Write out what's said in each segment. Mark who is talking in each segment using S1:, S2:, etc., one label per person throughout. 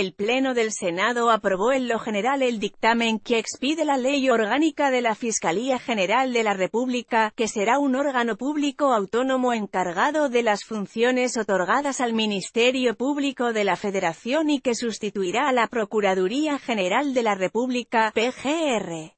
S1: el Pleno del Senado aprobó en lo general el dictamen que expide la Ley Orgánica de la Fiscalía General de la República, que será un órgano público autónomo encargado de las funciones otorgadas al Ministerio Público de la Federación y que sustituirá a la Procuraduría General de la República, PGR.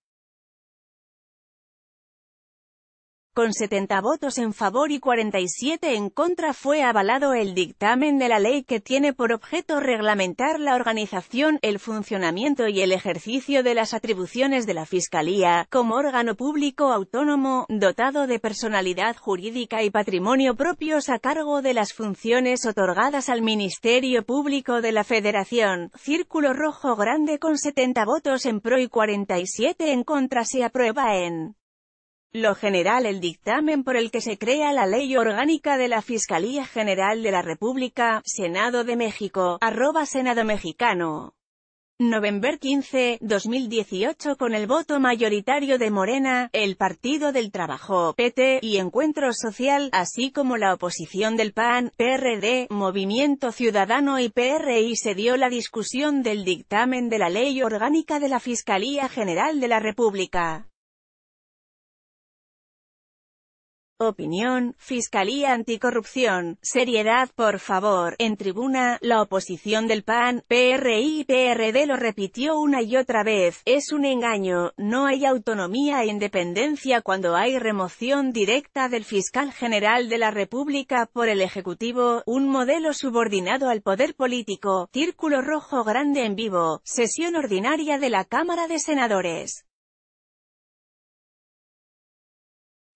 S1: Con 70 votos en favor y 47 en contra fue avalado el dictamen de la ley que tiene por objeto reglamentar la organización, el funcionamiento y el ejercicio de las atribuciones de la Fiscalía, como órgano público autónomo, dotado de personalidad jurídica y patrimonio propios a cargo de las funciones otorgadas al Ministerio Público de la Federación. Círculo Rojo Grande con 70 votos en pro y 47 en contra se aprueba en lo general el dictamen por el que se crea la Ley Orgánica de la Fiscalía General de la República, Senado de México, arroba Senado Mexicano. November 15, 2018 con el voto mayoritario de Morena, el Partido del Trabajo, PT, y Encuentro Social, así como la oposición del PAN, PRD, Movimiento Ciudadano y PRI se dio la discusión del dictamen de la Ley Orgánica de la Fiscalía General de la República. Opinión, Fiscalía Anticorrupción, seriedad por favor, en tribuna, la oposición del PAN, PRI y PRD lo repitió una y otra vez, es un engaño, no hay autonomía e independencia cuando hay remoción directa del fiscal general de la República por el Ejecutivo, un modelo subordinado al poder político, círculo rojo grande en vivo, sesión ordinaria de la Cámara de Senadores.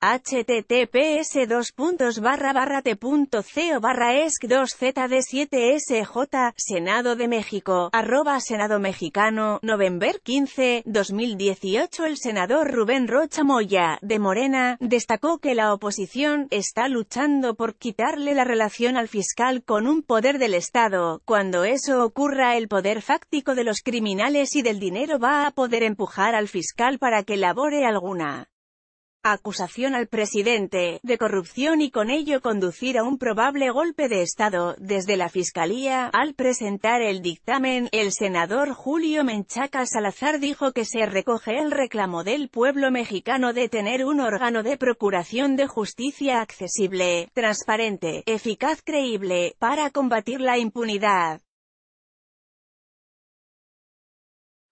S1: https e dos barra barra t.co barra 2 zd 7 sj Senado de México arroba Senado Mexicano November 15 2018 el senador Rubén Rocha Moya de Morena destacó que la oposición está luchando por quitarle la relación al fiscal con un poder del Estado cuando eso ocurra el poder fáctico de los criminales y del dinero va a poder empujar al fiscal para que elabore alguna acusación al presidente de corrupción y con ello conducir a un probable golpe de Estado. Desde la Fiscalía, al presentar el dictamen, el senador Julio Menchaca Salazar dijo que se recoge el reclamo del pueblo mexicano de tener un órgano de procuración de justicia accesible, transparente, eficaz creíble, para combatir la impunidad.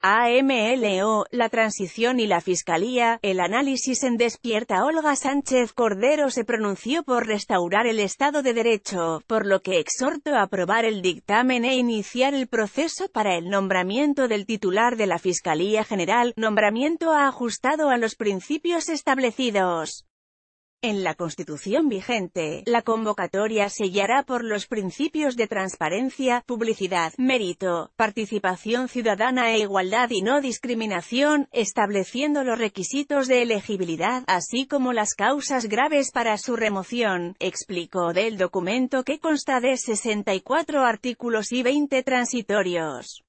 S1: AMLO, la transición y la fiscalía, el análisis en despierta Olga Sánchez Cordero se pronunció por restaurar el Estado de Derecho, por lo que exhorto a aprobar el dictamen e iniciar el proceso para el nombramiento del titular de la Fiscalía General, nombramiento ajustado a los principios establecidos. En la Constitución vigente, la convocatoria se por los principios de transparencia, publicidad, mérito, participación ciudadana e igualdad y no discriminación, estableciendo los requisitos de elegibilidad, así como las causas graves para su remoción, explicó del documento que consta de 64 artículos y 20 transitorios.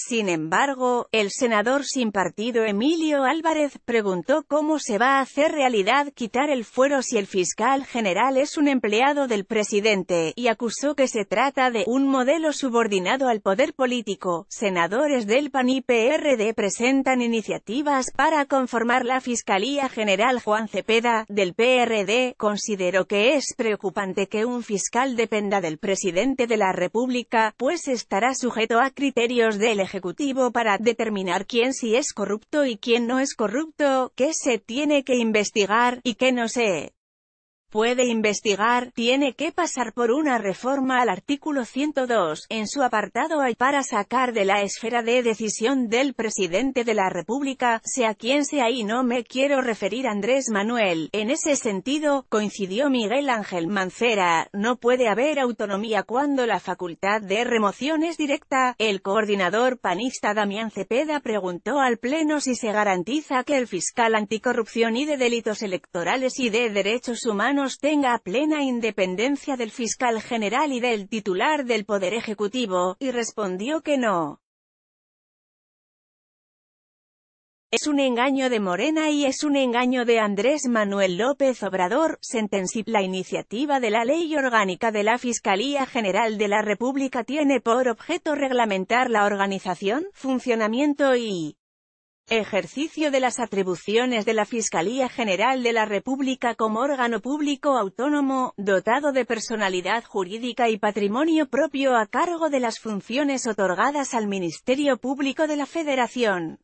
S1: Sin embargo, el senador sin partido Emilio Álvarez preguntó cómo se va a hacer realidad quitar el fuero si el fiscal general es un empleado del presidente, y acusó que se trata de un modelo subordinado al poder político. Senadores del PAN y PRD presentan iniciativas para conformar la Fiscalía General Juan Cepeda, del PRD, consideró que es preocupante que un fiscal dependa del presidente de la República, pues estará sujeto a criterios de elección Ejecutivo para determinar quién sí es corrupto y quién no es corrupto, qué se tiene que investigar, y qué no se puede investigar, tiene que pasar por una reforma al artículo 102, en su apartado hay para sacar de la esfera de decisión del presidente de la República, sea quien sea y no me quiero referir a Andrés Manuel. En ese sentido, coincidió Miguel Ángel Mancera, no puede haber autonomía cuando la facultad de remoción es directa. El coordinador panista Damián Cepeda preguntó al Pleno si se garantiza que el fiscal anticorrupción y de delitos electorales y de derechos humanos tenga plena independencia del fiscal general y del titular del Poder Ejecutivo, y respondió que no. Es un engaño de Morena y es un engaño de Andrés Manuel López Obrador, sentenció. La iniciativa de la Ley Orgánica de la Fiscalía General de la República tiene por objeto reglamentar la organización, funcionamiento y Ejercicio de las atribuciones de la Fiscalía General de la República como órgano público autónomo, dotado de personalidad jurídica y patrimonio propio a cargo de las funciones otorgadas al Ministerio Público de la Federación.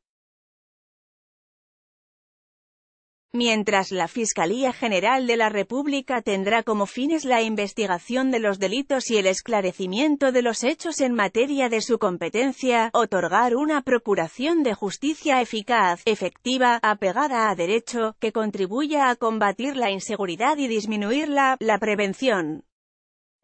S1: mientras la Fiscalía General de la República tendrá como fines la investigación de los delitos y el esclarecimiento de los hechos en materia de su competencia, otorgar una procuración de justicia eficaz, efectiva, apegada a derecho, que contribuya a combatir la inseguridad y disminuirla, la prevención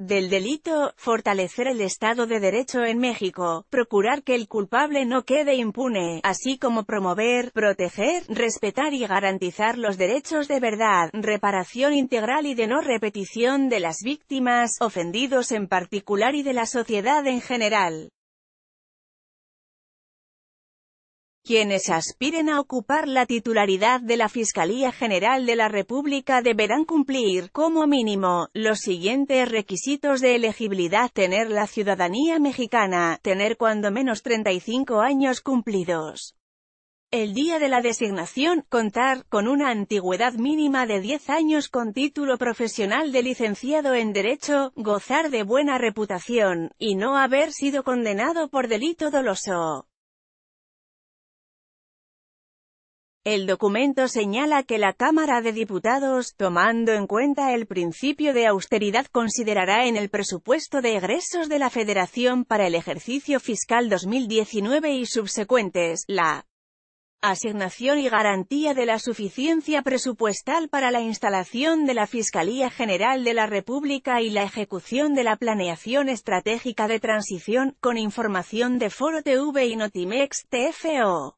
S1: del delito, fortalecer el Estado de Derecho en México, procurar que el culpable no quede impune, así como promover, proteger, respetar y garantizar los derechos de verdad, reparación integral y de no repetición de las víctimas, ofendidos en particular y de la sociedad en general. Quienes aspiren a ocupar la titularidad de la Fiscalía General de la República deberán cumplir, como mínimo, los siguientes requisitos de elegibilidad tener la ciudadanía mexicana, tener cuando menos 35 años cumplidos. El día de la designación, contar con una antigüedad mínima de 10 años con título profesional de licenciado en Derecho, gozar de buena reputación, y no haber sido condenado por delito doloso. El documento señala que la Cámara de Diputados, tomando en cuenta el principio de austeridad, considerará en el presupuesto de egresos de la Federación para el ejercicio fiscal 2019 y subsecuentes, la asignación y garantía de la suficiencia presupuestal para la instalación de la Fiscalía General de la República y la ejecución de la planeación estratégica de transición, con información de Foro TV y Notimex TFO.